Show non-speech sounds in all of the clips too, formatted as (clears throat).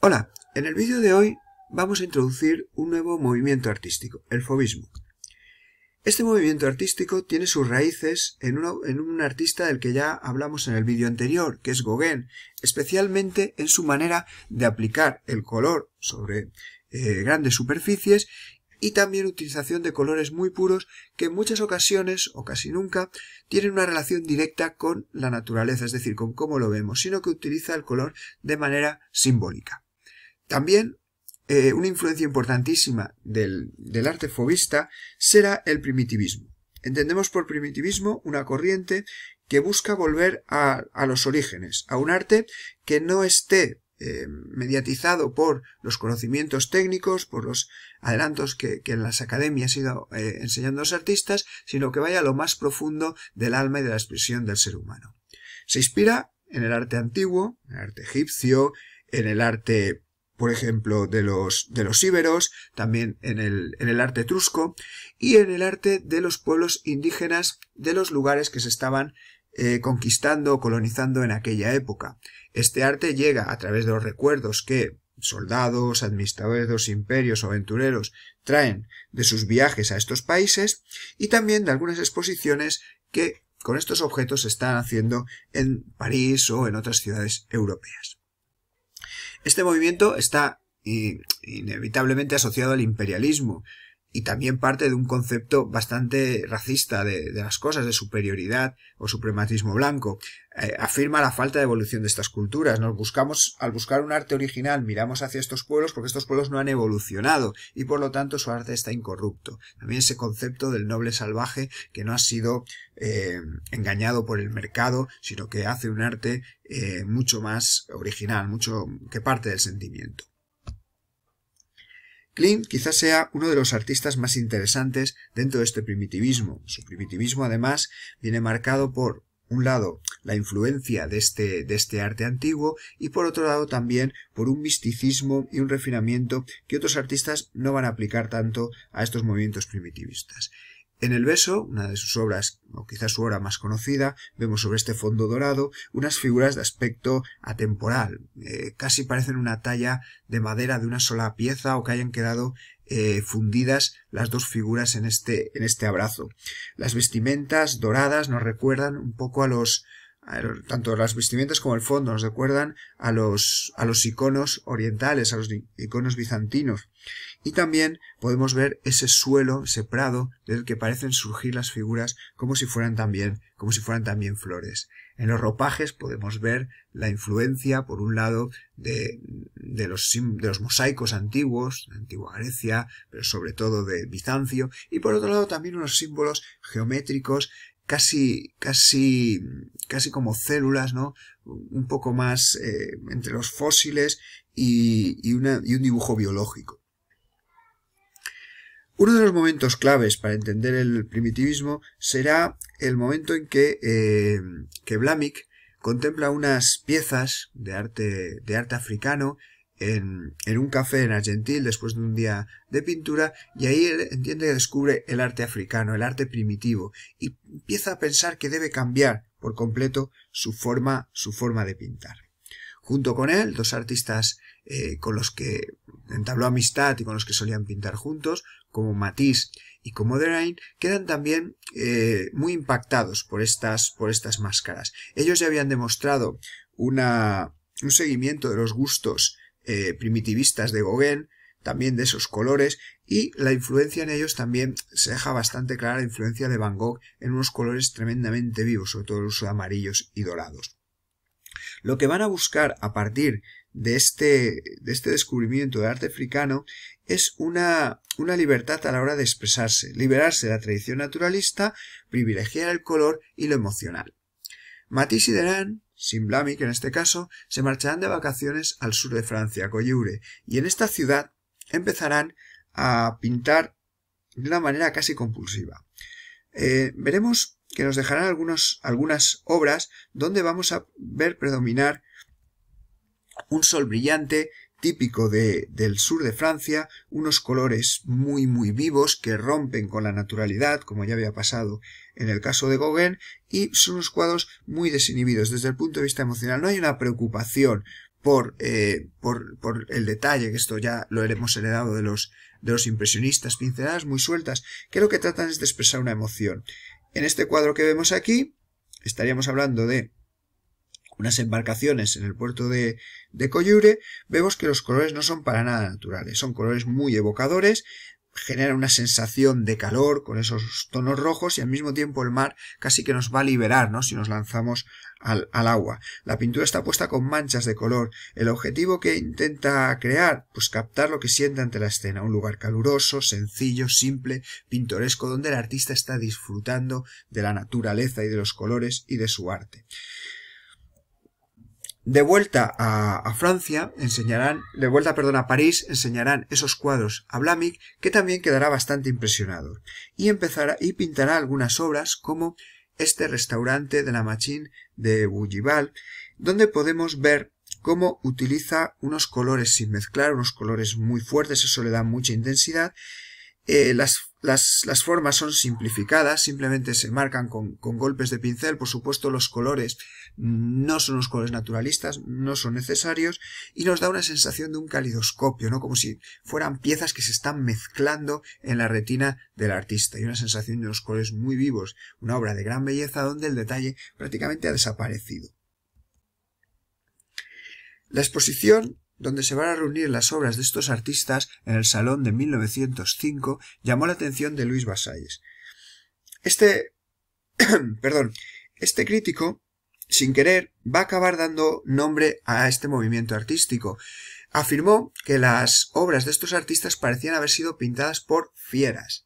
Hola, en el vídeo de hoy vamos a introducir un nuevo movimiento artístico, el fobismo. Este movimiento artístico tiene sus raíces en, un artista del que ya hablamos en el vídeo anterior, que es Gauguin, especialmente en su manera de aplicar el color sobre eh, grandes superficies y también utilización de colores muy puros que en muchas ocasiones, o casi nunca, tienen una relación directa con la naturaleza, es decir, con cómo lo vemos, sino que utiliza el color de manera simbólica. También eh, una influencia importantísima del, arte fobista será el primitivismo. Entendemos por primitivismo una corriente que busca volver a, los orígenes, a un arte que no esté eh, mediatizado por los conocimientos técnicos, por los adelantos que, en las academias han ido eh, enseñando los artistas, sino que vaya a lo más profundo del alma y de la expresión del ser humano. Se inspira en el arte antiguo, en el arte egipcio, en el arte por ejemplo, de los, de los íberos, también en el, arte etrusco y en el arte de los pueblos indígenas de los lugares que se estaban eh, conquistando o colonizando en aquella época. Este arte llega a través de los recuerdos que soldados, administradores de los imperios o aventureros traen de sus viajes a estos países y también de algunas exposiciones que con estos objetos se están haciendo en París o en otras ciudades europeas. Este movimiento está eh, inevitablemente asociado al imperialismo, y también parte de un concepto bastante racista de, las cosas, de superioridad o suprematismo blanco. Eh, afirma la falta de evolución de estas culturas. Nos buscamos, al buscar un arte original, miramos hacia estos pueblos porque estos pueblos no han evolucionado y por lo tanto su arte está incorrupto. También ese concepto del noble salvaje que no ha sido eh, engañado por el mercado, sino que hace un arte eh, mucho más original, mucho que parte del sentimiento. Klimt quizás sea uno de los artistas más interesantes dentro de este primitivismo. Su primitivismo además viene marcado por un lado la influencia este, de este arte antiguo y por otro lado también por un misticismo y un refinamiento que otros artistas no van a aplicar tanto a estos movimientos primitivistas. En El Beso, una de sus obras, o quizás su obra más conocida, vemos sobre este fondo dorado unas figuras de aspecto atemporal, eh, casi parecen una talla de madera de una sola pieza o que hayan quedado eh, fundidas las dos figuras en este, en este abrazo. Las vestimentas doradas nos recuerdan un poco a los, tanto las vestimentas como el fondo nos recuerdan a los, a los iconos orientales, a los iconos bizantinos. Y también podemos ver ese suelo, ese prado, del que parecen surgir las figuras como si fueran también, como si fueran también flores. En los ropajes podemos ver la influencia, por un lado, de, de, los, de los mosaicos antiguos, de antigua Grecia, pero sobre todo de Bizancio, y por otro lado también unos símbolos geométricos casi, casi, casi como células, ¿no? Un poco más eh, entre los fósiles y, y un dibujo biológico. Uno de los momentos claves para entender el primitivismo será el momento en que, eh, que contempla unas piezas de arte, de arte africano en, un café en Argentil después de un día de pintura y ahí entiende que descubre el arte africano, el arte primitivo y empieza a pensar que debe cambiar por completo su forma, su forma de pintar junto con él, dos artistas eh, con los que entabló amistad y con los que solían pintar juntos, como Matisse y como Derain, quedan también eh, muy impactados por estas, por estas máscaras. Ellos ya habían demostrado una, un seguimiento de los gustos eh, primitivistas de Gauguin, también de esos colores, y la influencia en ellos también se deja bastante clara la influencia de Van Gogh en unos colores tremendamente vivos, sobre todo los amarillos y dorados. Lo que van a buscar a partir de este, de este descubrimiento de arte africano es una, libertad a la hora de expresarse, liberarse de la tradición naturalista, privilegiar el color y lo emocional. Matisse y Deran, sin que en este caso, se marcharán de vacaciones al sur de Francia, a Coyure, y en esta ciudad empezarán a pintar de una manera casi compulsiva. Eh, veremos que nos dejarán algunas obras donde vamos a ver predominar un sol brillante típico del sur de Francia, unos colores muy muy vivos que rompen con la naturalidad, como ya había pasado en el caso de Gauguin, y son unos cuadros muy desinhibidos desde el punto de vista emocional. No hay una preocupación por, eh, el detalle, que esto ya lo hemos heredado de los, de los impresionistas, pinceladas muy sueltas, que lo que tratan es de expresar una emoción. En este cuadro que vemos aquí, estaríamos hablando de unas embarcaciones en el puerto de, de Coyure, vemos que los colores no son para nada naturales, son colores muy evocadores genera una sensación de calor con esos tonos rojos y al mismo tiempo el mar casi que nos va a liberar, ¿no? Si nos lanzamos al, agua. La pintura está puesta con manchas de color. El objetivo que intenta crear, pues captar lo que siente ante la escena. Un lugar caluroso, sencillo, simple, pintoresco, donde el artista está disfrutando de la naturaleza y de los colores y de su arte. De vuelta a, Francia, enseñarán, de vuelta, perdón, a París, enseñarán esos cuadros a Blamic, que también quedará bastante impresionado. Y empezará, y pintará algunas obras como este restaurante de la Machine de Bougival, donde podemos ver cómo utiliza unos colores sin mezclar, unos colores muy fuertes, eso le da mucha intensidad, eh, las, formas son simplificadas, simplemente se marcan con, golpes de pincel. Por supuesto, los colores no son los colores naturalistas, no son necesarios y nos da una sensación de un calidoscopio, ¿no? Como si fueran piezas que se están mezclando en la retina del artista y una sensación de unos colores muy vivos. Una obra de gran belleza donde el detalle prácticamente ha desaparecido. La exposición donde se van a reunir las obras de estos artistas en el Salón de 1905, llamó la atención de Luis Vasalles. Este, (clears throat) perdón, este crítico, sin querer, va a acabar dando nombre a este movimiento artístico. Afirmó que las obras de estos artistas parecían haber sido pintadas por fieras.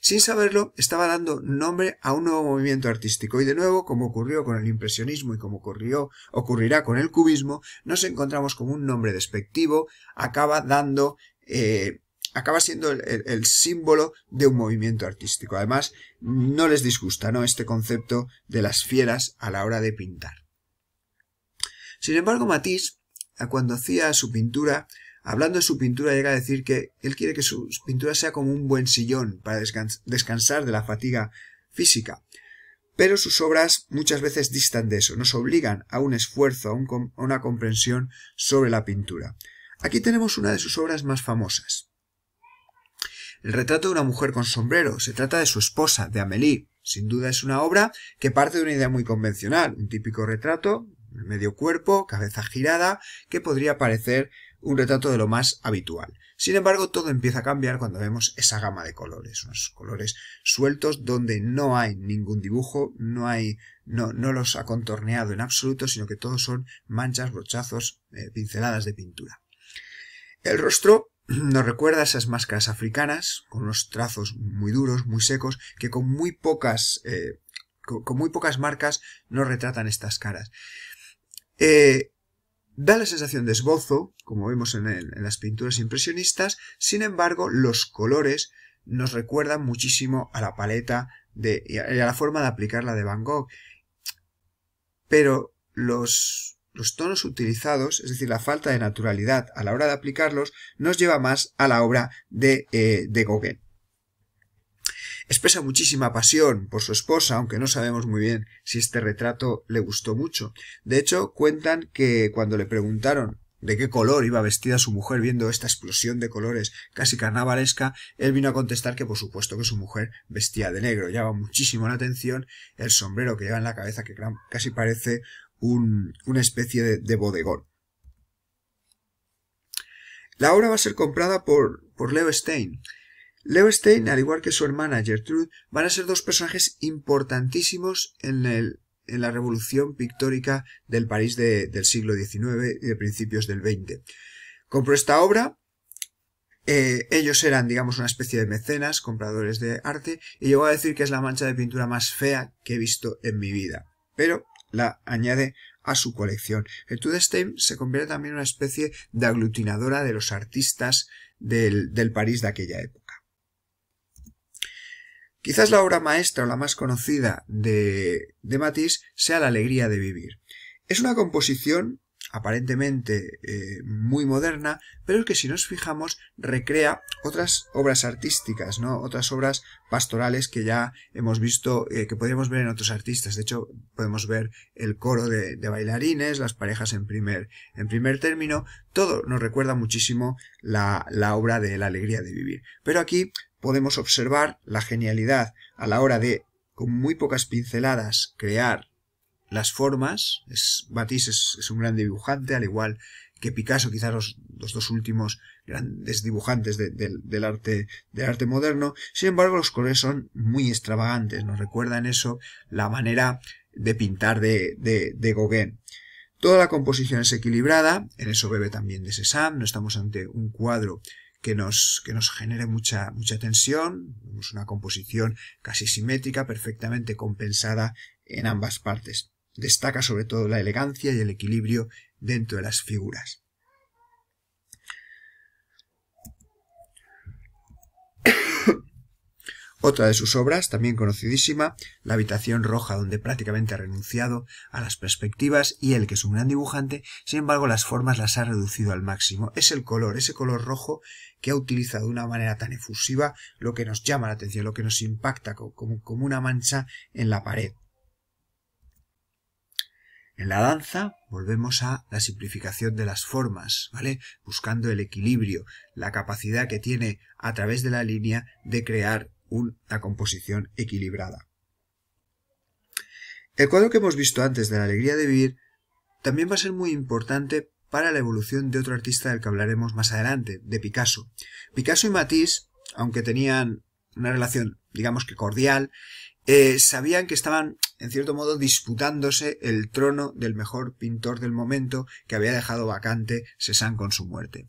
Sin saberlo, estaba dando nombre a un nuevo movimiento artístico y de nuevo, como ocurrió con el impresionismo y como ocurrió, ocurrirá con el cubismo, nos encontramos con un nombre despectivo, acaba dando... Eh, acaba siendo el, símbolo de un movimiento artístico. Además, no les disgusta ¿no? este concepto de las fieras a la hora de pintar. Sin embargo, Matisse, cuando hacía su pintura, Hablando de su pintura, llega a decir que él quiere que su pintura sea como un buen sillón para descansar de la fatiga física. Pero sus obras muchas veces distan de eso, nos obligan a un esfuerzo, a, una comprensión sobre la pintura. Aquí tenemos una de sus obras más famosas. El retrato de una mujer con sombrero. Se trata de su esposa, de Amélie. Sin duda es una obra que parte de una idea muy convencional, un típico retrato, medio cuerpo, cabeza girada, que podría parecer un retrato de lo más habitual. Sin embargo, todo empieza a cambiar cuando vemos esa gama de colores, unos colores sueltos donde no hay ningún dibujo, no hay, no, no los ha contorneado en absoluto, sino que todos son manchas, brochazos, eh, pinceladas de pintura. El rostro (clears throat) nos recuerda a esas máscaras africanas, con unos trazos muy duros, muy secos, que con muy pocas, eh, con, muy pocas marcas nos retratan estas caras. Eh, Da la sensación de esbozo, como vemos en, las pinturas impresionistas, sin embargo los colores nos recuerdan muchísimo a la paleta y a la forma de aplicarla de Van Gogh. Pero los, tonos utilizados, es decir, la falta de naturalidad a la hora de aplicarlos, nos lleva más a la obra de, eh, de Gauguin. Expresa muchísima pasión por su esposa, aunque no sabemos muy bien si este retrato le gustó mucho. De hecho, cuentan que cuando le preguntaron de qué color iba vestida su mujer viendo esta explosión de colores casi carnavalesca, él vino a contestar que por supuesto que su mujer vestía de negro. Llama muchísimo la atención el sombrero que lleva en la cabeza que casi parece una especie de, de, bodegón. La obra va a ser comprada por, por Leo Stein Leo Stein, al igual que su hermana Gertrude, van a ser dos personajes importantísimos en, la revolución pictórica del París del siglo XIX y de principios del XX. Compró esta obra, eh, ellos eran, digamos, una especie de mecenas, compradores de arte, y voy a decir que es la mancha de pintura más fea que he visto en mi vida. Pero la añade a su colección. Gertrude Stein se convierte también en una especie de aglutinadora de los artistas del, del París de aquella época. Quizás la obra maestra o la más conocida de, de Matisse sea La alegría de vivir. Es una composición aparentemente eh, muy moderna, pero que si nos fijamos recrea otras obras artísticas, ¿no? Otras obras pastorales que ya hemos visto, eh, que podríamos ver en otros artistas. De hecho, podemos ver el coro de, bailarines, las parejas en primer, en primer término. Todo nos recuerda muchísimo la, la obra de La Alegría de Vivir. Pero aquí podemos observar la genialidad a la hora de, con muy pocas pinceladas, crear las formas. Es, es, un gran dibujante, al igual que Picasso, quizás los, dos últimos grandes dibujantes del, arte, arte moderno. Sin embargo, los colores son muy extravagantes. Nos recuerdan eso, la manera de pintar de, de, Gauguin. Toda la composición es equilibrada, en eso bebe también de Cézanne, no estamos ante un cuadro que nos, que nos genere mucha, mucha tensión, es una composición casi simétrica, perfectamente compensada en ambas partes. Destaca sobre todo la elegancia y el equilibrio dentro de las figuras. (coughs) Otra de sus obras, también conocidísima, La habitación roja, donde prácticamente ha renunciado a las perspectivas y él, que es un gran dibujante, sin embargo las formas las ha reducido al máximo. Es el color, ese color rojo que ha utilizado de una manera tan efusiva lo que nos llama la atención, lo que nos impacta como, como una mancha en la pared. En la danza volvemos a la simplificación de las formas, ¿vale? Buscando el equilibrio, la capacidad que tiene a través de la línea de crear una composición equilibrada. El cuadro que hemos visto antes de la alegría de vivir también va a ser muy importante para la evolución de otro artista del que hablaremos más adelante, de Picasso. Picasso y Matisse, aunque tenían una relación, digamos que cordial, eh, sabían que estaban, en cierto modo, disputándose el trono del mejor pintor del momento que había dejado vacante Cézanne con su muerte.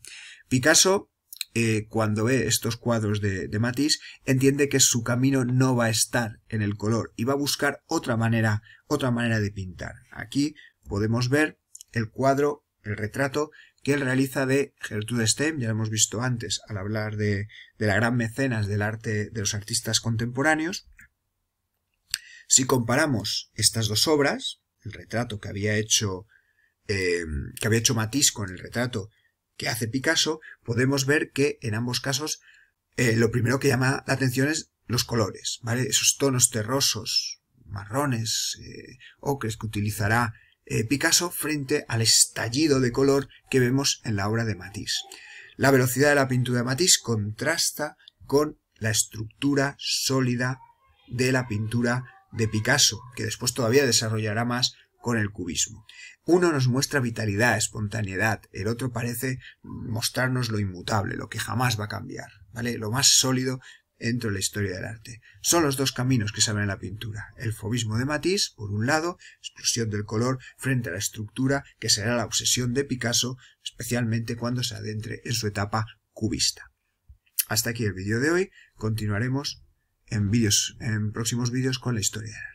Picasso, eh, cuando ve estos cuadros de, de Matisse, entiende que su camino no va a estar en el color y va a buscar otra manera, otra manera de pintar. Aquí podemos ver el cuadro, el retrato que él realiza de Gertrude Stein, ya lo hemos visto antes al hablar de, de la gran mecenas del arte de los artistas contemporáneos, si comparamos estas dos obras, el retrato que había hecho, eh, que había hecho Matisse con el retrato que hace Picasso, podemos ver que en ambos casos eh, lo primero que llama la atención es los colores, Esos tonos terrosos, marrones, eh, ocres que utilizará Picasso frente al estallido de color que vemos en la obra de Matisse. La velocidad de la pintura de Matisse contrasta con la estructura sólida de la pintura de Picasso, que después todavía desarrollará más con el cubismo. Uno nos muestra vitalidad, espontaneidad, el otro parece mostrarnos lo inmutable, lo que jamás va a cambiar, ¿vale? Lo más sólido dentro de la historia del arte. Son los dos caminos que salen en la pintura. El fobismo de Matisse, por un lado, explosión del color frente a la estructura, que será la obsesión de Picasso, especialmente cuando se adentre en su etapa cubista. Hasta aquí el vídeo de hoy, continuaremos en, vídeos en próximos vídeos con la historia